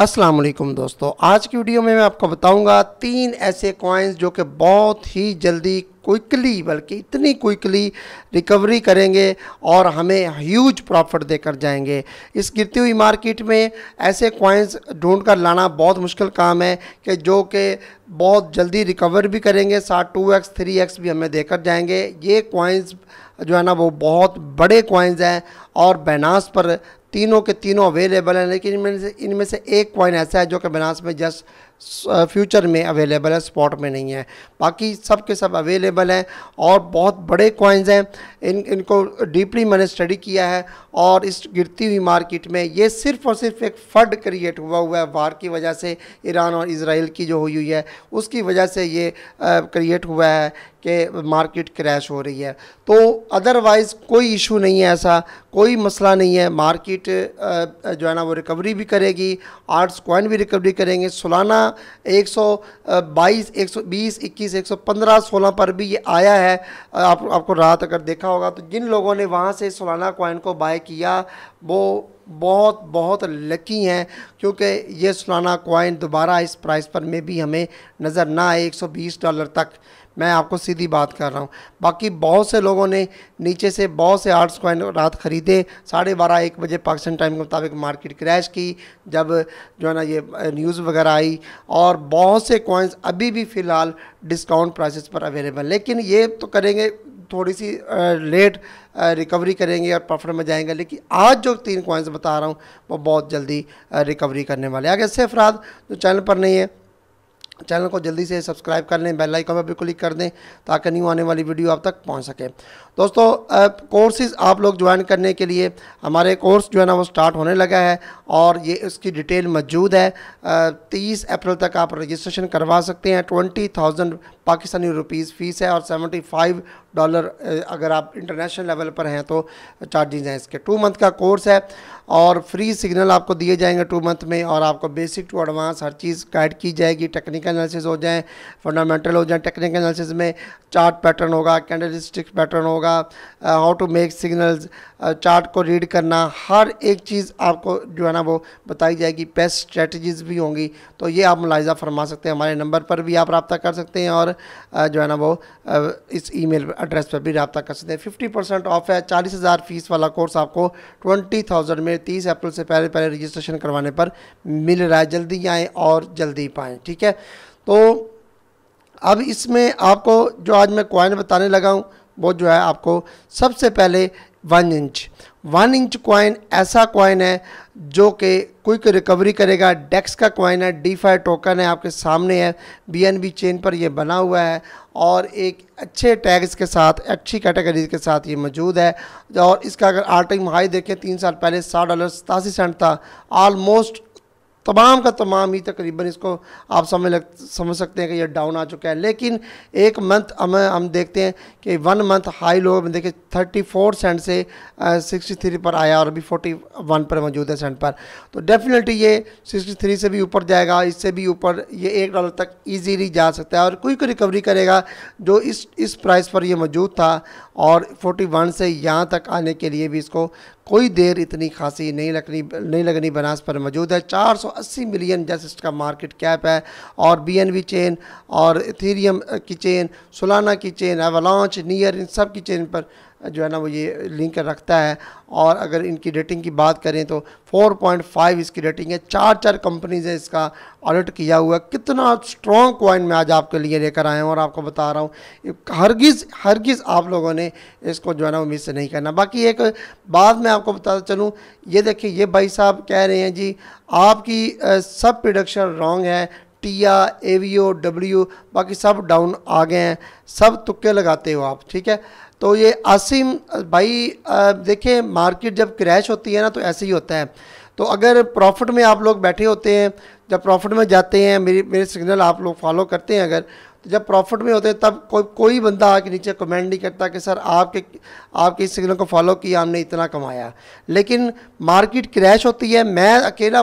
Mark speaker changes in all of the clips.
Speaker 1: अस्सलाम वालेकुम दोस्तों आज की वीडियो में मैं आपको बताऊंगा तीन ऐसे कॉइन्स जो कि बहुत ही जल्दी क्विकली बल्कि इतनी क्विकली रिकवरी करेंगे और हमें ह्यूज प्रॉफिट देकर जाएंगे इस गिरती हुई मार्केट में ऐसे कॉइन्स ढूंढ कर लाना बहुत मुश्किल काम है कि जो कि बहुत जल्दी रिकवर भी करेंगे साथ टू एक्स थ्री एक्स भी हमें देकर जाएंगे ये कॉइन्स जो है ना वो बहुत बड़े कॉइन्स हैं और बैनास पर तीनों के तीनों अवेलेबल हैं लेकिन इनमें से इनमें से एक कॉइन ऐसा है जो कि बनारस में जस्ट फ्यूचर में अवेलेबल है स्पॉट में नहीं है बाकी सब के सब अवेलेबल हैं और बहुत बड़े कॉइन्स हैं इन इनको डीपली मैंने स्टडी किया है और इस गिरती हुई मार्केट में ये सिर्फ और सिर्फ एक फंड क्रिएट हुआ हुआ है वार की वजह से ईरान और इसराइल की जो हुई हुई है उसकी वजह से ये क्रिएट हुआ है कि मार्केट क्रैश हो रही है तो अदरवाइज़ कोई इशू नहीं है ऐसा कोई मसला नहीं है मार्केट जो है ना वो रिकवरी भी करेगी आर्ट्स कॉइन भी रिकवरी करेंगे सोलाना एक सौ बाईस एक सौ बीस इक्कीस एक सौ पंद्रह सोलह पर भी ये आया है आप, आपको रात अगर देखा होगा तो जिन लोगों ने वहाँ से सोलाना कॉइन को बाय किया वो बहुत बहुत लकी हैं क्योंकि ये सुलाना कॉइन दोबारा इस प्राइस पर में भी हमें नज़र ना आए 120 डॉलर तक मैं आपको सीधी बात कर रहा हूँ बाकी बहुत से लोगों ने नीचे से बहुत से आर्ट्स कॉइन रात ख़रीदे साढ़े बारह एक बजे पाकिस्तान टाइम के मुताबिक मार्केट क्रैश की जब जो है ना ये न्यूज़ वगैरह आई और बहुत से कॉइन्स अभी भी फ़िलहाल डिस्काउंट प्राइसेस पर अवेलेबल लेकिन ये तो करेंगे थोड़ी सी लेट रिकवरी करेंगे और प्रॉफिट में जाएंगे लेकिन आज जो तीन कॉइन्स बता रहा हूँ वो बहुत जल्दी रिकवरी करने वाले आगे ऐसे अफराद जो चैनल पर नहीं है चैनल को जल्दी से सब्सक्राइब कर लें बेल आइकन पर भी क्लिक कर दें ताकि न्यू आने वाली वीडियो आप तक पहुंच सके दोस्तों कोर्सेज आप लोग ज्वाइन करने के लिए हमारे कोर्स जो है ना वो स्टार्ट होने लगा है और ये इसकी डिटेल मौजूद है तीस अप्रैल तक आप रजिस्ट्रेशन करवा सकते हैं twenty thousand Pakistani rupees fees है और सेवेंटी फाइव डॉलर अगर आप इंटरनेशनल लेवल पर हैं तो चार्जिज हैं इसके टू मंथ का कोर्स है और फ्री सिग्नल आपको दिए जाएंगे टू मंथ में और आपको बेसिक टू एडवांस हर चीज़ गाइड की जाएगी टेक्निकल एनालिसिस हो जाए फंडामेंटल हो जाए टेक्निकल एनालिसिस में चार्ट पैटर्न होगा कैंडलिस्टिक पैटर्न होगा how to make signals chart को रीड करना हर एक चीज़ आपको जो है ना वो बताई जाएगी बेस्ट स्ट्रेटजीज़ भी होंगी तो ये आप मुलायजा फरमा सकते हैं हमारे नंबर पर भी आप रबता कर सकते हैं और uh, जो है ना वो uh, इस ईमेल एड्रेस पर भी रबता कर सकते हैं फिफ्टी परसेंट ऑफ है चालीस हज़ार फीस वाला कोर्स आपको ट्वेंटी थाउजेंड में तीस अप्रैल से पहले पहले रजिस्ट्रेशन करवाने पर मिल रहा है जल्दी आएँ और जल्दी पाएँ ठीक है तो अब इसमें आपको जो आज मैं क्वाइन बताने लगा हूँ वो जो है आपको सबसे पहले one inch one inch coin ऐसा कॉइन है जो कि क्विक रिकवरी करेगा डेक्स का क्वाइन है डी फाइव टोकन है आपके सामने है बीएनबी चेन पर यह बना हुआ है और एक अच्छे टैग्स के साथ अच्छी कैटेगरीज के साथ ये मौजूद है और इसका अगर आर्टिंग हाई देखें तीन साल पहले साठ डॉलर सतासी सेंट था आलमोस्ट तमाम का तमाम ही तकरीबन इसको आप समझ लग समझ सकते हैं कि ये डाउन आ चुका है लेकिन एक मंथ हम हम देखते हैं कि वन मंथ हाई लो में देखिए थर्टी फोर सेंट से सिक्सटी थ्री पर आया और अभी फोर्टी वन पर मौजूद है सेंट पर तो डेफिनेटली ये सिक्सटी थ्री से भी ऊपर जाएगा इससे भी ऊपर ये एक डॉलर तक ईजीली जा सकता है और कोई को रिकवरी करेगा जो इस इस प्राइस पर यह मौजूद था और फोर्टी वन से यहाँ तक आने के लिए भी इसको कोई देर इतनी खासी नहीं लगनी नहीं लगनी बनास पर मौजूद है 480 मिलियन जैसे इसका मार्केट कैप है और बीएनबी चेन और इथेरियम की चेन सोलाना की चेन एवलॉन्च नियर इन सब की चेन पर जो है ना वो ये लिंक रखता है और अगर इनकी रेटिंग की बात करें तो 4.5 इसकी रेटिंग है चार चार कंपनीज है इसका ऑडिट किया हुआ कितना स्ट्रॉन्ग क्वाइन मैं आज आपके लिए लेकर आया हूँ और आपको बता रहा हूँ हरगिज़ हरगिज़ आप लोगों ने इसको जो है ना वो मिस नहीं करना बाकी एक बात मैं आपको बताता चलूँ ये देखिए ये भाई साहब कह रहे हैं जी आपकी सब प्रोडक्शन रॉन्ग है टिया ए वी ओ डब्ल्यू बाकी सब डाउन आ गए हैं सब तुक्के लगाते हो आप ठीक है तो ये आसिम भाई देखिए मार्केट जब क्रैश होती है ना तो ऐसे ही होता है तो अगर प्रॉफिट में आप लोग बैठे होते हैं जब प्रॉफिट में जाते हैं मेरी मेरे सिग्नल आप लोग फॉलो करते हैं अगर तो जब प्रॉफिट में होते हैं तब को, कोई बंदा आके नीचे कमेंट नहीं करता कि सर आपके आपके इस सिग्नल को फॉलो किया हमने इतना कमाया लेकिन मार्केट क्रैश होती है मैं अकेला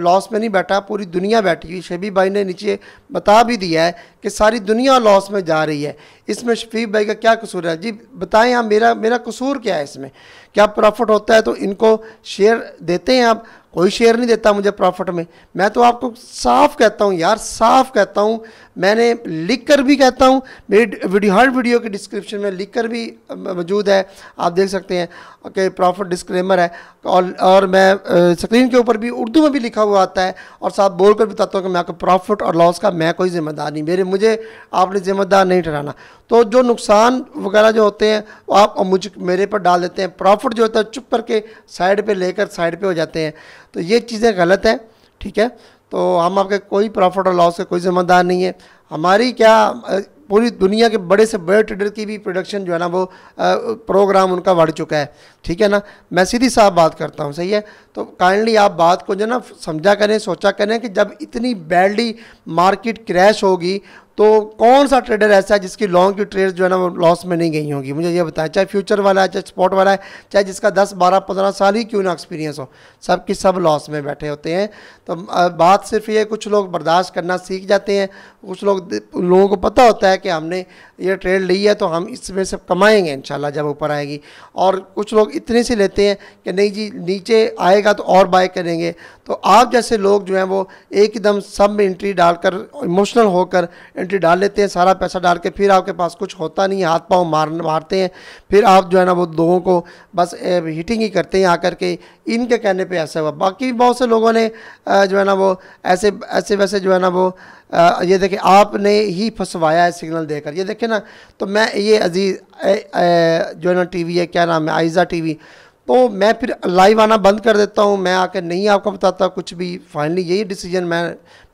Speaker 1: लॉस में नहीं बैठा पूरी दुनिया बैठी हुई शबी भाई ने नीचे बता भी दिया है कि सारी दुनिया लॉस में जा रही है इसमें शफीब भाई का क्या कसूर है जी बताएं आप मेरा मेरा कसूर क्या है इसमें क्या प्रॉफिट होता है तो इनको शेयर देते हैं आप कोई शेयर नहीं देता मुझे प्रॉफिट में मैं तो आपको साफ कहता हूँ यार साफ कहता हूँ मैंने लिख कर भी कहता हूँ मेरी वीडियो हर वीडियो के डिस्क्रिप्शन में लिख कर भी मौजूद है आप देख सकते हैं कि प्रॉफिट डिस्क्लेमर है और और मैं स्क्रीन के ऊपर भी उर्दू में भी लिखा हुआ आता है और साथ बोल कर बताता हूँ कि मैं आपको प्रॉफिट और लॉस का मैं कोई जिम्मेदार नहीं मेरे मुझे आपने जिम्मेदार नहीं ठहराना तो जो नुकसान वगैरह जो होते हैं आप मुझ मेरे पर डाल देते हैं प्रॉफिट जो होता है चुप करके साइड पर लेकर साइड पर हो जाते हैं तो ये चीज़ें गलत है ठीक है तो हम आपके कोई प्रॉफिट और लॉस के कोई जिम्मेदार नहीं है हमारी क्या पूरी दुनिया के बड़े से बड़े ट्रेडर की भी प्रोडक्शन जो है ना वो आ, प्रोग्राम उनका बढ़ चुका है ठीक है ना मैं सीधी साफ बात करता हूँ सही है तो काइंडली आप बात को जो ना समझा करें सोचा करें कि जब इतनी बैडली मार्केट क्रैश होगी तो कौन सा ट्रेडर ऐसा है जिसकी लॉन्ग की ट्रेड जो है ना वो लॉस में नहीं गई होंगी मुझे ये बताएं चाहे फ्यूचर वाला है चाहे स्पॉट वाला है चाहे जिसका 10 12 15 साल ही क्यों ना एक्सपीरियंस हो सब की सब लॉस में बैठे होते हैं तो बात सिर्फ ये कुछ लोग बर्दाश्त करना सीख जाते हैं कुछ लोग लोगों को पता होता है कि हमने ये ट्रेड ली है तो हम इसमें से कमाएँगे इन जब ऊपर आएगी और कुछ लोग इतने से लेते हैं कि नहीं जी नीचे आएगा तो और बाय करेंगे तो आप जैसे लोग जो हैं वो एकदम सब में इंट्री डालकर इमोशनल होकर एंट्री डाल लेते हैं सारा पैसा डाल के फिर आपके पास कुछ होता नहीं है हाथ पाँव मार मारते हैं फिर आप जो है ना वो लोगों को बस हीटिंग ही करते हैं आकर के इनके कहने पे ऐसा हुआ बाकी बहुत से लोगों ने जो है ना वो ऐसे ऐसे वैसे जो है ना वो ये देखे आपने ही फंसवाया है सिग्नल देकर ये देखे ना तो मैं ये अजीज़ जो है ना टी है क्या नाम है आइज़ा टी तो मैं फिर लाइव आना बंद कर देता हूँ मैं आके नहीं आपको बताता कुछ भी फाइनली यही डिसीजन मैं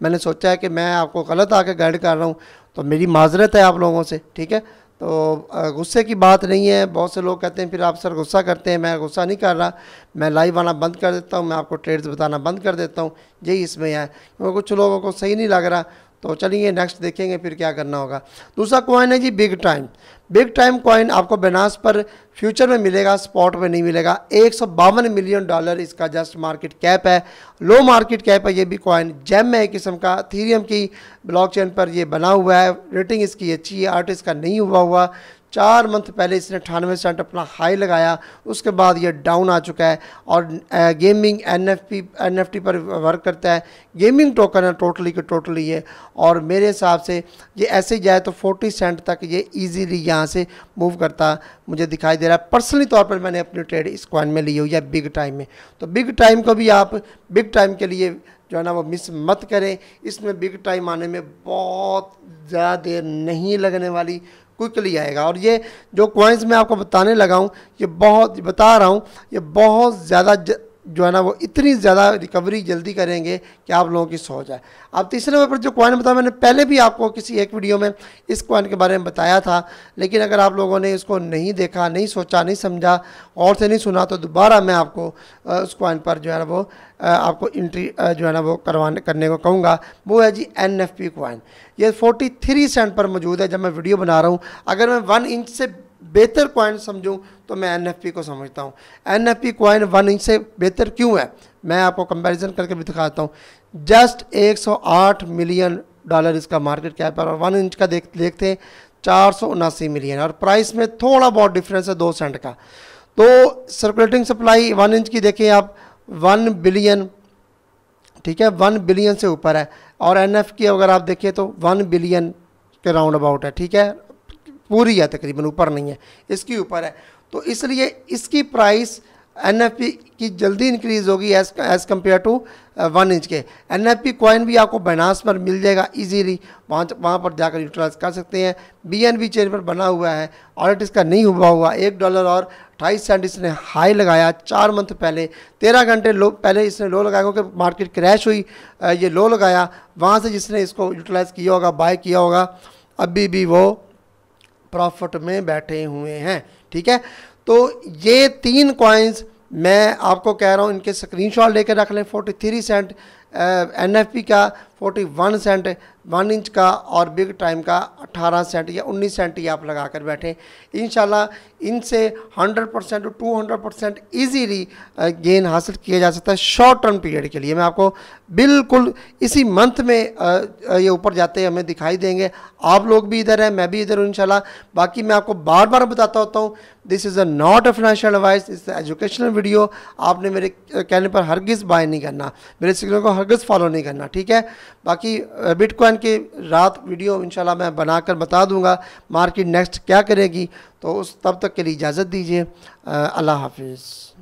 Speaker 1: मैंने सोचा है कि मैं आपको गलत आके गाइड कर रहा हूँ तो मेरी माजरत है आप लोगों से ठीक है तो गुस्से की बात नहीं है बहुत से लोग कहते हैं फिर आप सर गुस्सा करते हैं मैं गुस्सा नहीं कर रहा मैं लाइव आना बंद कर देता हूँ मैं आपको ट्रेड्स बताना बंद कर देता हूँ यही इसमें है क्योंकि कुछ लोगों को सही नहीं लग रहा तो चलिए नेक्स्ट देखेंगे फिर क्या करना होगा दूसरा कॉइन है जी big time big time coin आपको बेनास पर फ्यूचर में मिलेगा स्पॉट में नहीं मिलेगा एक मिलियन डॉलर इसका जस्ट मार्केट कैप है लो मार्केट कैप है ये भी कॉइन जैम है किस्म का थीरियम की ब्लॉकचेन पर ये बना हुआ है रेटिंग इसकी अच्छी है आर्ट इसका नहीं हुआ हुआ चार मंथ पहले इसने अठानवे सेंट अपना हाई लगाया उसके बाद ये डाउन आ चुका है और गेमिंग एनएफपी एनएफटी पर वर्क करता है गेमिंग टोकन है टोटली के टोटली ये और मेरे हिसाब से ये ऐसे ही जाए तो 40 सेंट तक ये इजीली यहाँ से मूव करता मुझे दिखाई दे रहा है पर्सनली तौर पर मैंने अपनी ट्रेड इस क्वाइन में ली हुई है बिग टाइम में तो बिग टाइम को भी आप बिग टाइम के लिए जो है ना वो मिस मत करें इसमें बिग टाइम आने में बहुत ज़्यादा देर नहीं लगने वाली क्विकली आएगा और ये जो क्वाइंस मैं आपको बताने लगा हूँ ये बहुत बता रहा हूँ ये बहुत ज़्यादा जो है ना वो इतनी ज़्यादा रिकवरी जल्दी करेंगे कि आप लोगों की सो जाए अब तीसरे नंबर पर जो कॉइन बताया मैंने पहले भी आपको किसी एक वीडियो में इस कॉइन के बारे में बताया था लेकिन अगर आप लोगों ने इसको नहीं देखा नहीं सोचा नहीं समझा और से नहीं सुना तो दोबारा मैं आपको उस कॉइन पर जो है ना वो आपको इंट्री जो है ना वो करवाने करने को कहूँगा वो है जी एन एफ पी कॉइन ये फोर्टी थ्री सेंट पर मौजूद है जब मैं वीडियो बना रहा हूँ अगर मैं वन इंच से बेहतर कॉइन समझूं तो मैं एन को समझता हूँ N F coin one inch से बेहतर क्यों है मैं आपको कंपैरिजन करके भी दिखाता हूँ जस्ट 108 मिलियन डॉलर इसका मार्केट कैप है और वन इंच का देख देखते हैं चार मिलियन और प्राइस में थोड़ा बहुत डिफरेंस है दो सेंट का तो सर्कुलेटिंग सप्लाई वन इंच की देखें आप वन बिलियन ठीक है वन बिलियन से ऊपर है और एन की अगर आप देखें तो वन बिलियन के राउंड अबाउट है ठीक है पूरी है तकरीबन ऊपर नहीं है इसकी ऊपर है तो इसलिए इसकी प्राइस एन एफ पी की जल्दी इंक्रीज़ होगी as as compare to one inch के एन एफ पी कॉइन भी आपको बनास पर मिल जाएगा इजीली वहाँ वहाँ पर जाकर यूटिलाइज कर सकते हैं बी एन बी चेन पर बना हुआ है ऑलरेट इसका नहीं हुआ हुआ एक डॉलर और अट्ठाईस सेंट इसने हाई लगाया चार मंथ पहले तेरह घंटे लो पहले इसने लो लगाया क्योंकि मार्केट क्रैश हुई uh, ये लो लगाया वहाँ से जिसने इसको यूटिलाइज़ किया होगा बाय किया होगा अभी भी वो प्रॉफिट में बैठे हुए हैं ठीक है तो ये तीन कॉइन्स मैं आपको कह रहा हूँ इनके स्क्रीनशॉट लेकर रख लें 43 सेंट एनएफपी का 41 सेंट वन इंच का और बिग टाइम का 18 सेंट या 19 सेंट ही आप लगा कर बैठें इन इनसे hundred percent to hundred percent easily gain हासिल किया जा सकता है शॉर्ट टर्म पीरियड के लिए मैं आपको बिल्कुल इसी मंथ में ये ऊपर जाते हमें दिखाई देंगे आप लोग भी इधर हैं मैं भी इधर हूँ इन बाकी मैं आपको बार बार बताता होता हूँ this is a not a financial advice इस एजुकेशनल वीडियो आपने मेरे कहने पर हरगिज़ बाय नहीं करना मेरे सिग्नल को हरगिज़ फॉलो नहीं करना ठीक है बाकी बिटकॉइन की रात वीडियो इंशाल्लाह मैं बनाकर बता दूंगा मार्केट नेक्स्ट क्या करेगी तो उस तब तक के लिए इजाज़त दीजिए अल्लाह हाफिज़